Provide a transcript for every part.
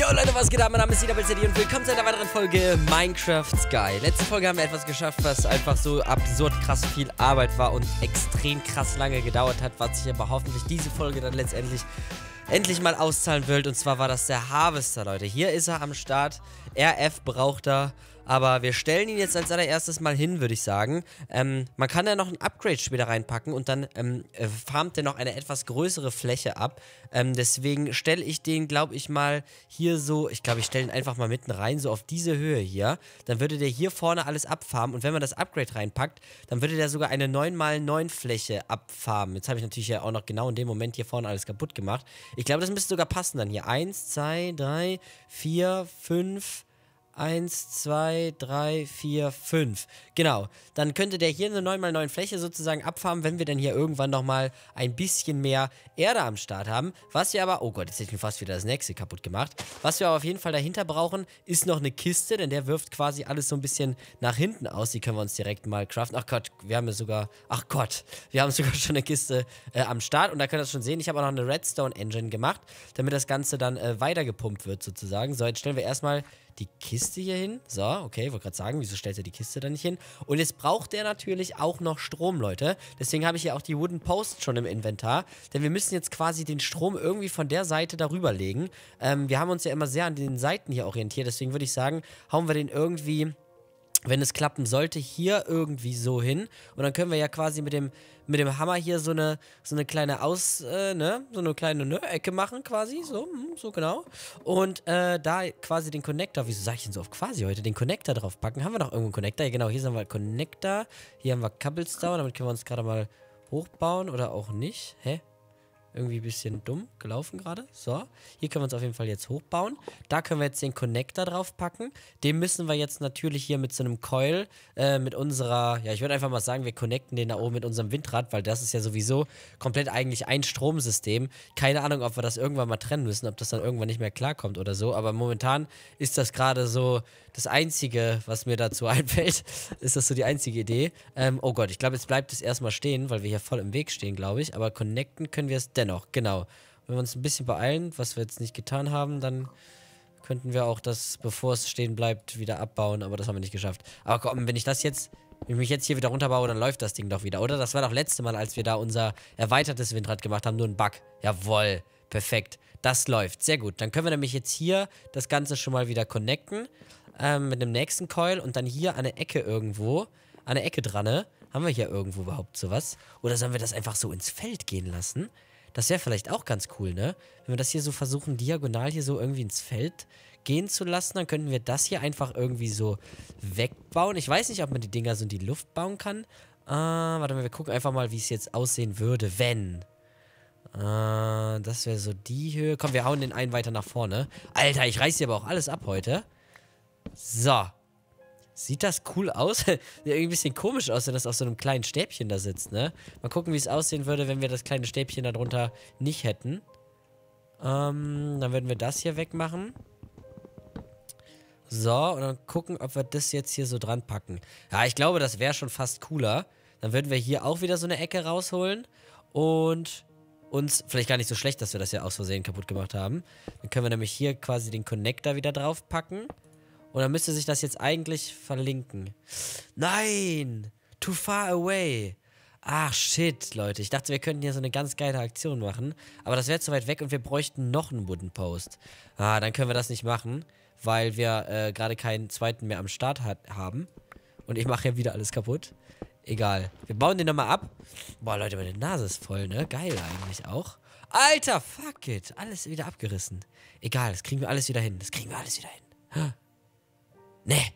Yo Leute, was geht ab? Mein Name ist Ida und willkommen zu einer weiteren Folge Minecraft Sky. Letzte Folge haben wir etwas geschafft, was einfach so absurd krass viel Arbeit war und extrem krass lange gedauert hat, was sich aber hoffentlich diese Folge dann letztendlich endlich mal auszahlen wird. Und zwar war das der Harvester, Leute. Hier ist er am Start. RF braucht er. Aber wir stellen ihn jetzt als allererstes mal hin, würde ich sagen. Ähm, man kann da noch ein Upgrade später reinpacken und dann ähm, äh, farmt er noch eine etwas größere Fläche ab. Ähm, deswegen stelle ich den, glaube ich, mal hier so, ich glaube, ich stelle ihn einfach mal mitten rein, so auf diese Höhe hier. Dann würde der hier vorne alles abfarmen und wenn man das Upgrade reinpackt, dann würde der sogar eine 9x9 Fläche abfarmen. Jetzt habe ich natürlich ja auch noch genau in dem Moment hier vorne alles kaputt gemacht. Ich glaube, das müsste sogar passen dann hier. Eins, zwei, drei, vier, fünf, Eins, zwei, drei, vier, fünf. Genau. Dann könnte der hier eine 9x9 Fläche sozusagen abfarmen, wenn wir dann hier irgendwann nochmal ein bisschen mehr Erde am Start haben. Was wir aber... Oh Gott, jetzt hätte ich mir fast wieder das nächste kaputt gemacht. Was wir aber auf jeden Fall dahinter brauchen, ist noch eine Kiste, denn der wirft quasi alles so ein bisschen nach hinten aus. Die können wir uns direkt mal craften. Ach Gott, wir haben ja sogar... Ach Gott, wir haben sogar schon eine Kiste äh, am Start. Und da könnt ihr das schon sehen. Ich habe auch noch eine Redstone-Engine gemacht, damit das Ganze dann äh, weitergepumpt wird sozusagen. So, jetzt stellen wir erstmal die Kiste hier hin. So, okay, wollte gerade sagen, wieso stellt er die Kiste da nicht hin? Und jetzt braucht er natürlich auch noch Strom, Leute. Deswegen habe ich hier auch die Wooden Post schon im Inventar. Denn wir müssen jetzt quasi den Strom irgendwie von der Seite darüber legen. Ähm, wir haben uns ja immer sehr an den Seiten hier orientiert. Deswegen würde ich sagen, hauen wir den irgendwie wenn es klappen sollte, hier irgendwie so hin. Und dann können wir ja quasi mit dem, mit dem Hammer hier so eine, so eine kleine Aus, äh, ne, so eine kleine ne, Ecke machen quasi, so, hm, so genau. Und äh, da quasi den Connector, wieso sage ich denn so oft quasi heute, den Connector drauf packen. Haben wir noch irgendeinen Connector? Ja, genau, hier sind wir Connector, hier haben wir Cobblestone, damit können wir uns gerade mal hochbauen oder auch nicht. Hä? irgendwie ein bisschen dumm gelaufen gerade. So, hier können wir uns auf jeden Fall jetzt hochbauen. Da können wir jetzt den Connector drauf packen. Den müssen wir jetzt natürlich hier mit so einem Coil, äh, mit unserer, ja, ich würde einfach mal sagen, wir connecten den da oben mit unserem Windrad, weil das ist ja sowieso komplett eigentlich ein Stromsystem. Keine Ahnung, ob wir das irgendwann mal trennen müssen, ob das dann irgendwann nicht mehr klarkommt oder so. Aber momentan ist das gerade so das Einzige, was mir dazu einfällt. ist das so die einzige Idee. Ähm, oh Gott, ich glaube, jetzt bleibt es erstmal stehen, weil wir hier voll im Weg stehen, glaube ich. Aber connecten können wir es dennoch, genau. Wenn wir uns ein bisschen beeilen, was wir jetzt nicht getan haben, dann könnten wir auch das, bevor es stehen bleibt, wieder abbauen, aber das haben wir nicht geschafft. Aber komm, wenn ich das jetzt, wenn ich mich jetzt hier wieder runterbaue, dann läuft das Ding doch wieder, oder? Das war doch letzte Mal, als wir da unser erweitertes Windrad gemacht haben, nur ein Bug. Jawoll, perfekt. Das läuft, sehr gut. Dann können wir nämlich jetzt hier das Ganze schon mal wieder connecten ähm, mit dem nächsten Coil und dann hier an der Ecke irgendwo, an der Ecke dran, ne? Haben wir hier irgendwo überhaupt sowas? Oder sollen wir das einfach so ins Feld gehen lassen? Das wäre vielleicht auch ganz cool, ne? Wenn wir das hier so versuchen, diagonal hier so irgendwie ins Feld gehen zu lassen, dann könnten wir das hier einfach irgendwie so wegbauen. Ich weiß nicht, ob man die Dinger so in die Luft bauen kann. Ah, warte mal, wir gucken einfach mal, wie es jetzt aussehen würde, wenn. Ah, das wäre so die Höhe. Komm, wir hauen den einen weiter nach vorne. Alter, ich reiße hier aber auch alles ab heute. So. Sieht das cool aus? irgendwie ein bisschen komisch aus, wenn das auf so einem kleinen Stäbchen da sitzt, ne? Mal gucken, wie es aussehen würde, wenn wir das kleine Stäbchen darunter nicht hätten. Ähm, dann würden wir das hier wegmachen. So, und dann gucken, ob wir das jetzt hier so dran packen. Ja, ich glaube, das wäre schon fast cooler. Dann würden wir hier auch wieder so eine Ecke rausholen. Und uns, vielleicht gar nicht so schlecht, dass wir das ja aus Versehen kaputt gemacht haben. Dann können wir nämlich hier quasi den Connector wieder drauf packen. Oder müsste sich das jetzt eigentlich verlinken. Nein! Too far away! Ach shit, Leute. Ich dachte, wir könnten hier so eine ganz geile Aktion machen. Aber das wäre zu weit weg und wir bräuchten noch einen Wooden Post. Ah, dann können wir das nicht machen, weil wir äh, gerade keinen zweiten mehr am Start hat, haben. Und ich mache ja wieder alles kaputt. Egal. Wir bauen den nochmal ab. Boah, Leute, meine Nase ist voll, ne? Geil eigentlich auch. Alter, fuck it. Alles wieder abgerissen. Egal, das kriegen wir alles wieder hin. Das kriegen wir alles wieder hin. Nee.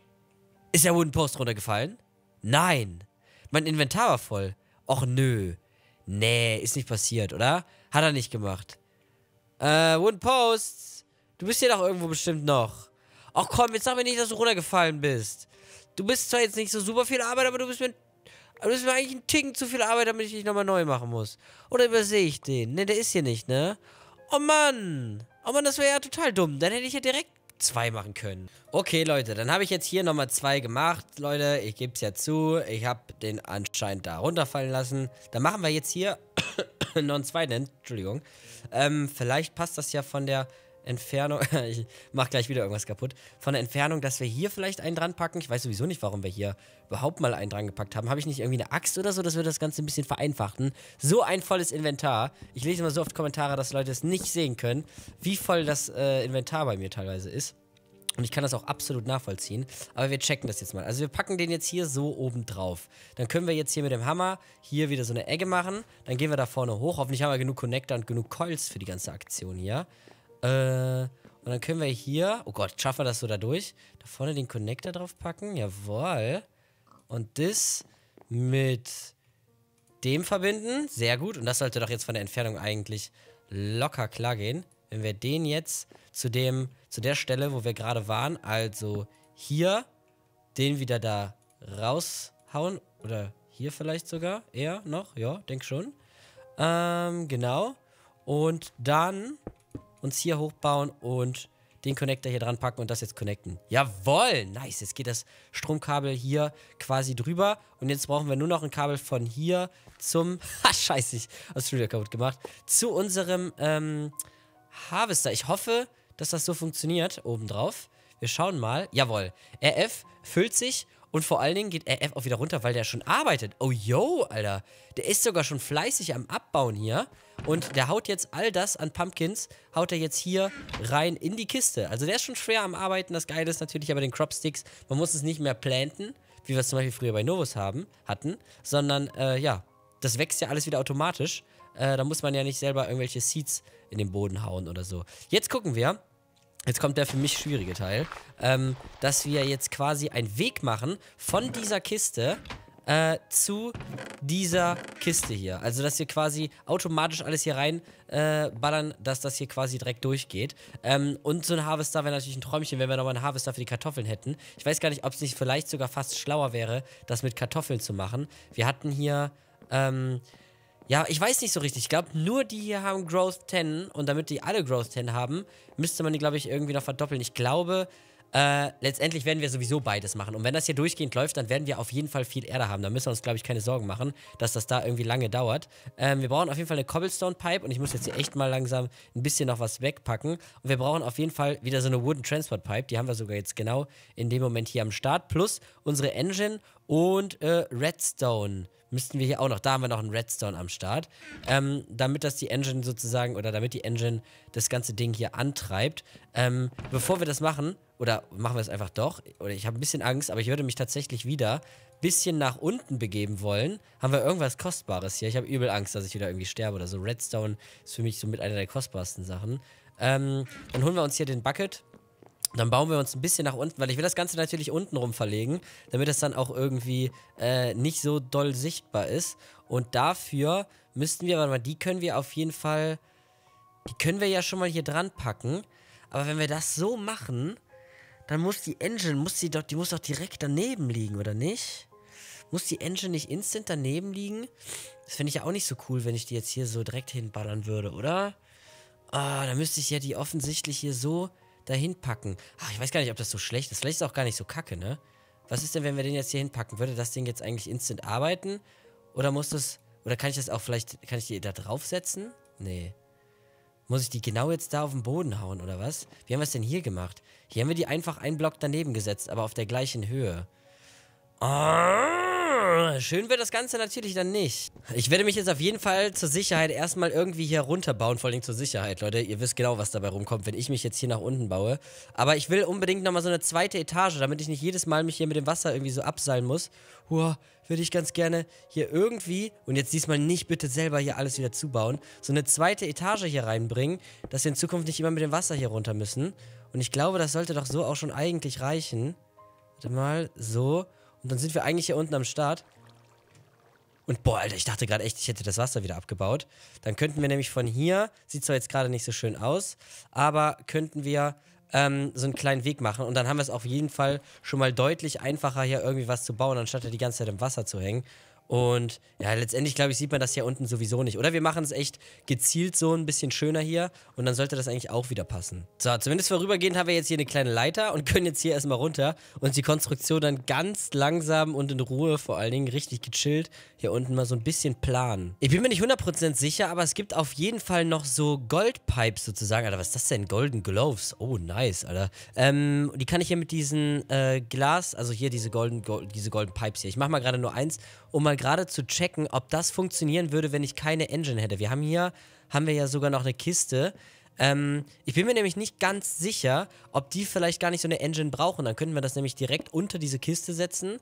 Ist der Wooden Post runtergefallen? Nein. Mein Inventar war voll. Och nö. Nee, ist nicht passiert, oder? Hat er nicht gemacht. Äh, Wooden Post. Du bist hier doch irgendwo bestimmt noch. Ach komm, jetzt sag mir nicht, dass du runtergefallen bist. Du bist zwar jetzt nicht so super viel Arbeit, aber du bist mir, du bist mir eigentlich ein Ticken zu viel Arbeit, damit ich dich nochmal neu machen muss. Oder übersehe ich den? Ne, der ist hier nicht, ne? Oh Mann. Oh Mann, das wäre ja total dumm. Dann hätte ich ja direkt zwei machen können. Okay, Leute, dann habe ich jetzt hier nochmal zwei gemacht. Leute, ich gebe es ja zu. Ich habe den anscheinend da runterfallen lassen. Dann machen wir jetzt hier noch einen zweiten. Entschuldigung. Ähm, vielleicht passt das ja von der Entfernung, ich mach gleich wieder irgendwas kaputt, von der Entfernung, dass wir hier vielleicht einen dran packen. Ich weiß sowieso nicht, warum wir hier überhaupt mal einen dran gepackt haben. Habe ich nicht irgendwie eine Axt oder so, dass wir das Ganze ein bisschen vereinfachen? So ein volles Inventar. Ich lese immer so oft Kommentare, dass Leute es nicht sehen können, wie voll das äh, Inventar bei mir teilweise ist. Und ich kann das auch absolut nachvollziehen. Aber wir checken das jetzt mal. Also wir packen den jetzt hier so oben drauf. Dann können wir jetzt hier mit dem Hammer hier wieder so eine Ecke machen. Dann gehen wir da vorne hoch. Hoffentlich haben wir genug Connector und genug Coils für die ganze Aktion hier. Äh, und dann können wir hier, oh Gott, schaffen wir das so da durch? Da vorne den Connector drauf packen, jawohl. Und das mit dem verbinden, sehr gut. Und das sollte doch jetzt von der Entfernung eigentlich locker klar gehen. Wenn wir den jetzt zu dem, zu der Stelle, wo wir gerade waren, also hier, den wieder da raushauen. Oder hier vielleicht sogar eher noch. Ja, denk schon. Ähm, genau. Und dann uns hier hochbauen und den Connector hier dran packen und das jetzt connecten. Jawohl, nice. Jetzt geht das Stromkabel hier quasi drüber. Und jetzt brauchen wir nur noch ein Kabel von hier zum... Ha, scheiße, ich habe es wieder kaputt gemacht. Zu unserem ähm, Harvester. Ich hoffe, dass das so funktioniert obendrauf. Wir schauen mal. Jawohl, RF füllt sich und vor allen Dingen geht RF auch wieder runter, weil der schon arbeitet. Oh, yo, Alter. Der ist sogar schon fleißig am Abbauen hier. Und der haut jetzt all das an Pumpkins, haut er jetzt hier rein in die Kiste. Also der ist schon schwer am Arbeiten. Das Geile ist natürlich aber den Cropsticks, man muss es nicht mehr planten, wie wir es zum Beispiel früher bei Novus haben, hatten. Sondern, äh, ja, das wächst ja alles wieder automatisch. Äh, da muss man ja nicht selber irgendwelche Seeds in den Boden hauen oder so. Jetzt gucken wir, Jetzt kommt der für mich schwierige Teil. Ähm, dass wir jetzt quasi einen Weg machen von dieser Kiste äh, zu dieser Kiste hier. Also, dass wir quasi automatisch alles hier reinballern, äh, dass das hier quasi direkt durchgeht. Ähm, und so ein Harvester wäre natürlich ein Träumchen, wenn wir nochmal einen Harvester für die Kartoffeln hätten. Ich weiß gar nicht, ob es nicht vielleicht sogar fast schlauer wäre, das mit Kartoffeln zu machen. Wir hatten hier, ähm, ja, ich weiß nicht so richtig. Ich glaube, nur die hier haben Growth 10 und damit die alle Growth 10 haben, müsste man die, glaube ich, irgendwie noch verdoppeln. Ich glaube, äh, letztendlich werden wir sowieso beides machen. Und wenn das hier durchgehend läuft, dann werden wir auf jeden Fall viel Erde haben. Da müssen wir uns, glaube ich, keine Sorgen machen, dass das da irgendwie lange dauert. Ähm, wir brauchen auf jeden Fall eine Cobblestone-Pipe und ich muss jetzt hier echt mal langsam ein bisschen noch was wegpacken. Und wir brauchen auf jeden Fall wieder so eine Wooden Transport-Pipe. Die haben wir sogar jetzt genau in dem Moment hier am Start. Plus unsere Engine und äh, Redstone müssten wir hier auch noch, da haben wir noch einen Redstone am Start, ähm, damit das die Engine sozusagen, oder damit die Engine das ganze Ding hier antreibt. Ähm, bevor wir das machen, oder machen wir es einfach doch, oder ich habe ein bisschen Angst, aber ich würde mich tatsächlich wieder ein bisschen nach unten begeben wollen. Haben wir irgendwas Kostbares hier? Ich habe übel Angst, dass ich wieder irgendwie sterbe oder so. Redstone ist für mich so mit einer der kostbarsten Sachen. Ähm, dann holen wir uns hier den Bucket dann bauen wir uns ein bisschen nach unten, weil ich will das Ganze natürlich unten rum verlegen, damit es dann auch irgendwie äh, nicht so doll sichtbar ist. Und dafür müssten wir, warte mal, die können wir auf jeden Fall, die können wir ja schon mal hier dran packen. Aber wenn wir das so machen, dann muss die Engine, muss die doch, die muss doch direkt daneben liegen, oder nicht? Muss die Engine nicht instant daneben liegen? Das finde ich ja auch nicht so cool, wenn ich die jetzt hier so direkt hinballern würde, oder? Ah, dann müsste ich ja die offensichtlich hier so dahin packen? Ach, ich weiß gar nicht, ob das so schlecht ist. Vielleicht ist es auch gar nicht so kacke, ne? Was ist denn, wenn wir den jetzt hier hinpacken? Würde das Ding jetzt eigentlich instant arbeiten? Oder muss das... Oder kann ich das auch vielleicht... Kann ich die da draufsetzen? Nee. Muss ich die genau jetzt da auf den Boden hauen, oder was? Wie haben wir es denn hier gemacht? Hier haben wir die einfach einen Block daneben gesetzt, aber auf der gleichen Höhe. Oh! Schön wird das Ganze natürlich dann nicht. Ich werde mich jetzt auf jeden Fall zur Sicherheit erstmal irgendwie hier runterbauen, vor allem zur Sicherheit, Leute. Ihr wisst genau, was dabei rumkommt, wenn ich mich jetzt hier nach unten baue. Aber ich will unbedingt nochmal so eine zweite Etage, damit ich nicht jedes Mal mich hier mit dem Wasser irgendwie so abseilen muss. Huah, würde ich ganz gerne hier irgendwie, und jetzt diesmal nicht bitte selber hier alles wieder zubauen, so eine zweite Etage hier reinbringen, dass wir in Zukunft nicht immer mit dem Wasser hier runter müssen. Und ich glaube, das sollte doch so auch schon eigentlich reichen. Warte mal, so. Und dann sind wir eigentlich hier unten am Start. Und boah, Alter, ich dachte gerade echt, ich hätte das Wasser wieder abgebaut. Dann könnten wir nämlich von hier, sieht zwar jetzt gerade nicht so schön aus, aber könnten wir ähm, so einen kleinen Weg machen. Und dann haben wir es auf jeden Fall schon mal deutlich einfacher, hier irgendwie was zu bauen, anstatt hier die ganze Zeit im Wasser zu hängen. Und ja, letztendlich, glaube ich, sieht man das hier unten sowieso nicht. Oder wir machen es echt gezielt so ein bisschen schöner hier. Und dann sollte das eigentlich auch wieder passen. So, zumindest vorübergehend haben wir jetzt hier eine kleine Leiter und können jetzt hier erstmal runter. Und die Konstruktion dann ganz langsam und in Ruhe, vor allen Dingen richtig gechillt, hier unten mal so ein bisschen planen. Ich bin mir nicht 100% sicher, aber es gibt auf jeden Fall noch so Goldpipes sozusagen. Alter, was ist das denn? Golden Gloves. Oh, nice, Alter. Ähm, die kann ich hier mit diesen äh, Glas, also hier diese Golden, Gold, diese Golden Pipes hier. Ich mache mal gerade nur eins um mal gerade zu checken, ob das funktionieren würde, wenn ich keine Engine hätte. Wir haben hier, haben wir ja sogar noch eine Kiste. Ähm, ich bin mir nämlich nicht ganz sicher, ob die vielleicht gar nicht so eine Engine brauchen. Dann könnten wir das nämlich direkt unter diese Kiste setzen.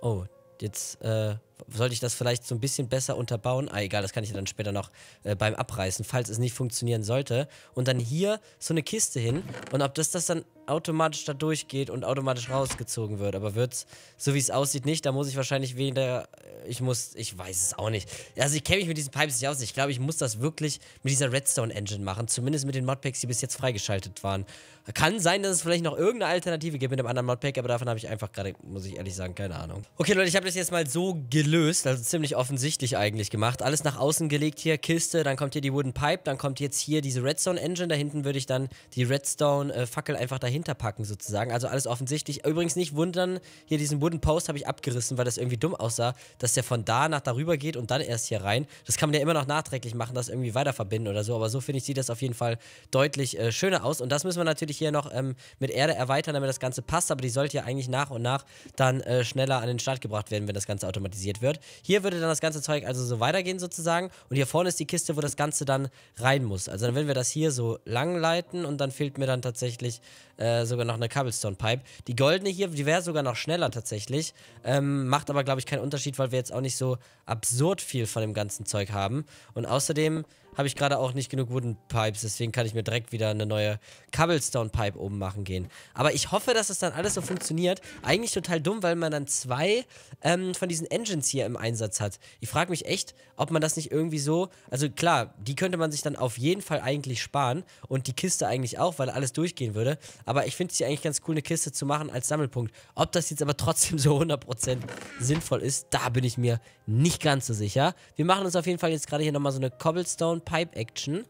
Oh, jetzt, äh, sollte ich das vielleicht so ein bisschen besser unterbauen. Ah, egal, das kann ich dann später noch äh, beim Abreißen, falls es nicht funktionieren sollte. Und dann hier so eine Kiste hin und ob das das dann automatisch da durchgeht und automatisch rausgezogen wird. Aber wird es, so wie es aussieht, nicht. Da muss ich wahrscheinlich weder. Äh, ich muss, ich weiß es auch nicht. Also ich kenne mich mit diesen Pipes nicht aus. Ich glaube, ich muss das wirklich mit dieser Redstone-Engine machen. Zumindest mit den Modpacks, die bis jetzt freigeschaltet waren. Kann sein, dass es vielleicht noch irgendeine Alternative gibt mit einem anderen Modpack, aber davon habe ich einfach gerade, muss ich ehrlich sagen, keine Ahnung. Okay, Leute, ich habe das jetzt mal so gelöst gelöst, also ziemlich offensichtlich eigentlich gemacht. Alles nach außen gelegt hier, Kiste, dann kommt hier die Wooden Pipe, dann kommt jetzt hier diese Redstone Engine. Da hinten würde ich dann die Redstone-Fackel äh, einfach dahinter packen sozusagen. Also alles offensichtlich. Übrigens nicht wundern, hier diesen Wooden Post habe ich abgerissen, weil das irgendwie dumm aussah, dass der von da nach darüber geht und dann erst hier rein. Das kann man ja immer noch nachträglich machen, das irgendwie weiter verbinden oder so. Aber so finde ich, sieht das auf jeden Fall deutlich äh, schöner aus. Und das müssen wir natürlich hier noch ähm, mit Erde erweitern, damit das Ganze passt. Aber die sollte ja eigentlich nach und nach dann äh, schneller an den Start gebracht werden, wenn das Ganze automatisiert platziert wird. Hier würde dann das ganze Zeug also so weitergehen sozusagen. Und hier vorne ist die Kiste, wo das Ganze dann rein muss. Also dann würden wir das hier so lang leiten und dann fehlt mir dann tatsächlich äh, sogar noch eine Cobblestone-Pipe. Die goldene hier, die wäre sogar noch schneller tatsächlich. Ähm, macht aber, glaube ich, keinen Unterschied, weil wir jetzt auch nicht so absurd viel von dem ganzen Zeug haben. Und außerdem habe ich gerade auch nicht genug Wooden Pipes, deswegen kann ich mir direkt wieder eine neue Cobblestone Pipe oben machen gehen. Aber ich hoffe, dass das dann alles so funktioniert. Eigentlich total dumm, weil man dann zwei ähm, von diesen Engines hier im Einsatz hat. Ich frage mich echt, ob man das nicht irgendwie so, also klar, die könnte man sich dann auf jeden Fall eigentlich sparen und die Kiste eigentlich auch, weil alles durchgehen würde. Aber ich finde es hier eigentlich ganz cool, eine Kiste zu machen als Sammelpunkt. Ob das jetzt aber trotzdem so 100% sinnvoll ist, da bin ich mir nicht ganz so sicher. Wir machen uns auf jeden Fall jetzt gerade hier nochmal so eine Cobblestone Pipe-Action.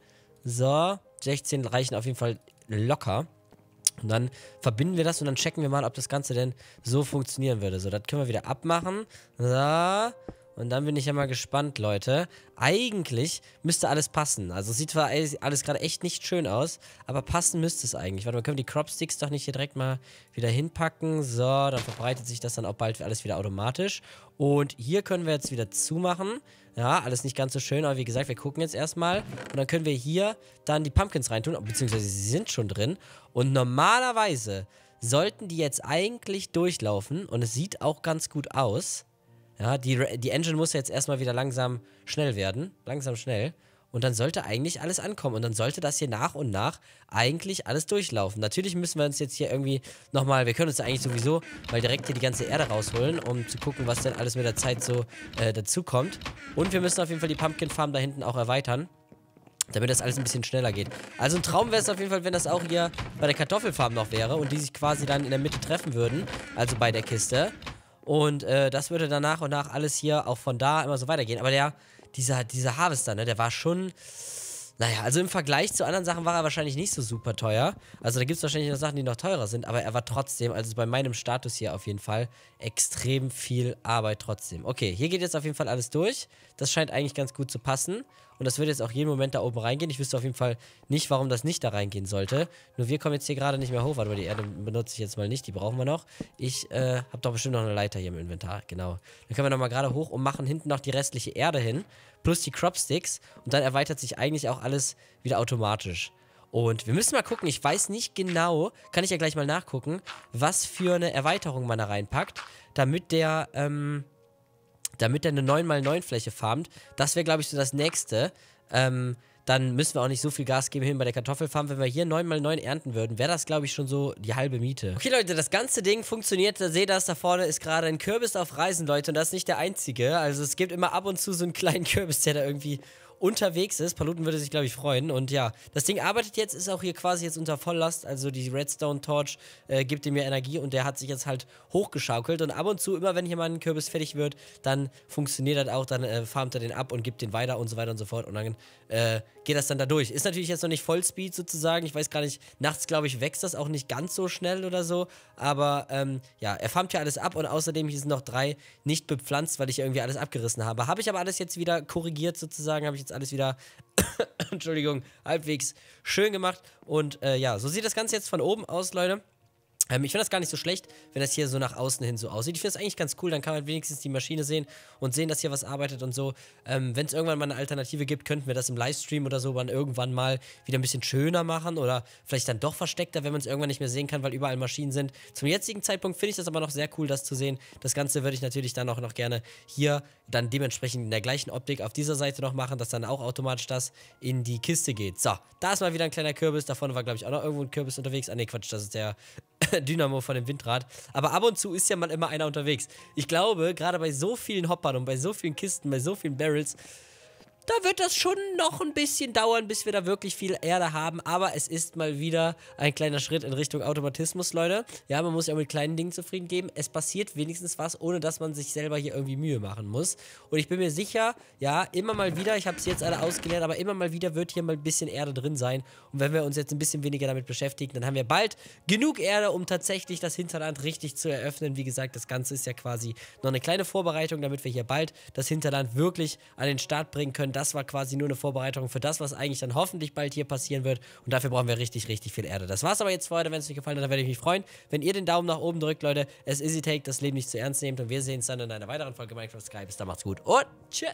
So, 16 reichen auf jeden Fall locker. Und dann verbinden wir das und dann checken wir mal, ob das Ganze denn so funktionieren würde. So, das können wir wieder abmachen. So. Und dann bin ich ja mal gespannt, Leute. Eigentlich müsste alles passen. Also sieht zwar alles gerade echt nicht schön aus, aber passen müsste es eigentlich. Warte mal, können wir die Cropsticks doch nicht hier direkt mal wieder hinpacken? So, dann verbreitet sich das dann auch bald alles wieder automatisch. Und hier können wir jetzt wieder zumachen. Ja, alles nicht ganz so schön, aber wie gesagt, wir gucken jetzt erstmal. Und dann können wir hier dann die Pumpkins reintun, beziehungsweise sie sind schon drin. Und normalerweise sollten die jetzt eigentlich durchlaufen. Und es sieht auch ganz gut aus. Ja, die, die Engine muss jetzt erstmal wieder langsam schnell werden. Langsam schnell. Und dann sollte eigentlich alles ankommen. Und dann sollte das hier nach und nach eigentlich alles durchlaufen. Natürlich müssen wir uns jetzt hier irgendwie nochmal, wir können uns eigentlich sowieso mal direkt hier die ganze Erde rausholen, um zu gucken, was denn alles mit der Zeit so äh, dazukommt. Und wir müssen auf jeden Fall die Pumpkin Farm da hinten auch erweitern. Damit das alles ein bisschen schneller geht. Also ein Traum wäre es auf jeden Fall, wenn das auch hier bei der Kartoffelfarm noch wäre und die sich quasi dann in der Mitte treffen würden. Also bei der Kiste. Und äh, das würde dann nach und nach alles hier auch von da immer so weitergehen. Aber der, dieser, dieser Harvester, ne, der war schon. Naja, also im Vergleich zu anderen Sachen war er wahrscheinlich nicht so super teuer. Also da gibt es wahrscheinlich noch Sachen, die noch teurer sind, aber er war trotzdem, also bei meinem Status hier auf jeden Fall, extrem viel Arbeit trotzdem. Okay, hier geht jetzt auf jeden Fall alles durch. Das scheint eigentlich ganz gut zu passen. Und das würde jetzt auch jeden Moment da oben reingehen. Ich wüsste auf jeden Fall nicht, warum das nicht da reingehen sollte. Nur wir kommen jetzt hier gerade nicht mehr hoch. Warte mal, die Erde benutze ich jetzt mal nicht. Die brauchen wir noch. Ich äh, habe doch bestimmt noch eine Leiter hier im Inventar. Genau. Dann können wir nochmal gerade hoch und machen hinten noch die restliche Erde hin. Plus die Cropsticks. Und dann erweitert sich eigentlich auch alles wieder automatisch. Und wir müssen mal gucken, ich weiß nicht genau, kann ich ja gleich mal nachgucken, was für eine Erweiterung man da reinpackt, damit der, ähm, damit er eine 9x9-Fläche farmt. Das wäre, glaube ich, so das Nächste. Ähm, dann müssen wir auch nicht so viel Gas geben hin bei der Kartoffelfarm. Wenn wir hier 9x9 ernten würden, wäre das, glaube ich, schon so die halbe Miete. Okay, Leute, das ganze Ding funktioniert. Da seht ihr das, da vorne ist gerade ein Kürbis auf Reisen, Leute. Und das ist nicht der einzige. Also es gibt immer ab und zu so einen kleinen Kürbis, der da irgendwie unterwegs ist. Paluten würde sich, glaube ich, freuen. Und ja, das Ding arbeitet jetzt, ist auch hier quasi jetzt unter Volllast. Also die Redstone Torch äh, gibt ihm ja Energie und der hat sich jetzt halt hochgeschaukelt. Und ab und zu, immer wenn hier mal ein Kürbis fertig wird, dann funktioniert das auch. Dann äh, farmt er den ab und gibt den weiter und so weiter und so fort. Und dann äh, geht das dann da durch. Ist natürlich jetzt noch nicht Vollspeed sozusagen. Ich weiß gar nicht, nachts, glaube ich, wächst das auch nicht ganz so schnell oder so. Aber ähm, ja, er farmt ja alles ab und außerdem hier sind noch drei nicht bepflanzt, weil ich irgendwie alles abgerissen habe. Habe ich aber alles jetzt wieder korrigiert sozusagen, habe ich jetzt alles wieder, Entschuldigung, halbwegs schön gemacht. Und äh, ja, so sieht das Ganze jetzt von oben aus, Leute. Ähm, ich finde das gar nicht so schlecht, wenn das hier so nach außen hin so aussieht. Ich finde das eigentlich ganz cool, dann kann man halt wenigstens die Maschine sehen und sehen, dass hier was arbeitet und so. Ähm, wenn es irgendwann mal eine Alternative gibt, könnten wir das im Livestream oder so dann irgendwann mal wieder ein bisschen schöner machen oder vielleicht dann doch versteckter, wenn man es irgendwann nicht mehr sehen kann, weil überall Maschinen sind. Zum jetzigen Zeitpunkt finde ich das aber noch sehr cool, das zu sehen. Das Ganze würde ich natürlich dann auch noch gerne hier dann dementsprechend in der gleichen Optik auf dieser Seite noch machen, dass dann auch automatisch das in die Kiste geht. So, da ist mal wieder ein kleiner Kürbis. Da vorne war, glaube ich, auch noch irgendwo ein Kürbis unterwegs. Ah, ne, Quatsch, das ist der Dynamo von dem Windrad. Aber ab und zu ist ja mal immer einer unterwegs. Ich glaube, gerade bei so vielen Hoppern und bei so vielen Kisten, bei so vielen Barrels, da wird das schon noch ein bisschen dauern, bis wir da wirklich viel Erde haben. Aber es ist mal wieder ein kleiner Schritt in Richtung Automatismus, Leute. Ja, man muss ja auch mit kleinen Dingen zufrieden geben. Es passiert wenigstens was, ohne dass man sich selber hier irgendwie Mühe machen muss. Und ich bin mir sicher, ja, immer mal wieder, ich habe es jetzt alle ausgelernt, aber immer mal wieder wird hier mal ein bisschen Erde drin sein. Und wenn wir uns jetzt ein bisschen weniger damit beschäftigen, dann haben wir bald genug Erde, um tatsächlich das Hinterland richtig zu eröffnen. Wie gesagt, das Ganze ist ja quasi noch eine kleine Vorbereitung, damit wir hier bald das Hinterland wirklich an den Start bringen können das war quasi nur eine Vorbereitung für das, was eigentlich dann hoffentlich bald hier passieren wird. Und dafür brauchen wir richtig, richtig viel Erde. Das war's aber jetzt für heute. Wenn es euch gefallen hat, dann werde ich mich freuen, wenn ihr den Daumen nach oben drückt, Leute. Es ist Easy Take, das Leben nicht zu ernst nehmt. Und wir sehen uns dann in einer weiteren Folge Minecraft Skype. Bis dann, macht's gut und tschüss.